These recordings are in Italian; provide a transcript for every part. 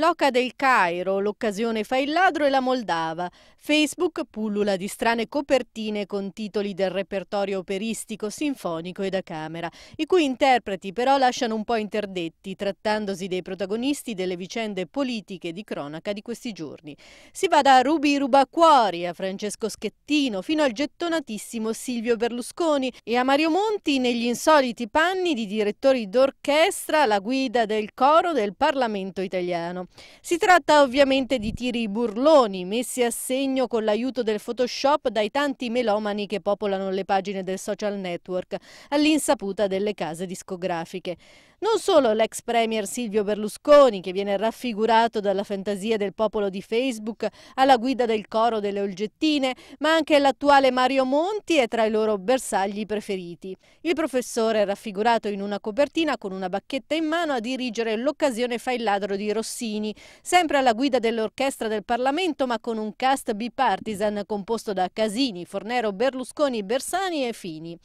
L'Oca del Cairo, l'occasione fa il ladro e la Moldava. Facebook pullula di strane copertine con titoli del repertorio operistico, sinfonico e da camera, i cui interpreti però lasciano un po' interdetti, trattandosi dei protagonisti delle vicende politiche di cronaca di questi giorni. Si va da Rubi Rubacuori a Francesco Schettino, fino al gettonatissimo Silvio Berlusconi e a Mario Monti negli insoliti panni di direttori d'orchestra alla guida del coro del Parlamento italiano. Si tratta ovviamente di tiri burloni messi a segno con l'aiuto del Photoshop dai tanti melomani che popolano le pagine del social network all'insaputa delle case discografiche. Non solo l'ex premier Silvio Berlusconi, che viene raffigurato dalla fantasia del popolo di Facebook alla guida del coro delle olgettine, ma anche l'attuale Mario Monti è tra i loro bersagli preferiti. Il professore, è raffigurato in una copertina con una bacchetta in mano, a dirigere l'occasione Fai il ladro di Rossini Salvini, sempre alla guida dell'orchestra del Parlamento ma con un cast bipartisan composto da Casini, Fornero, Berlusconi, Bersani e Fini.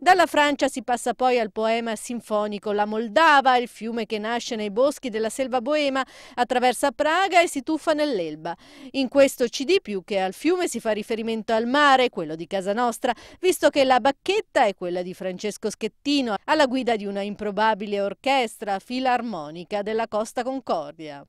Dalla Francia si passa poi al poema sinfonico La Moldava, il fiume che nasce nei boschi della selva boema, attraversa Praga e si tuffa nell'Elba. In questo CD più che al fiume si fa riferimento al mare, quello di casa nostra, visto che la bacchetta è quella di Francesco Schettino, alla guida di una improbabile orchestra filarmonica della Costa Concordia.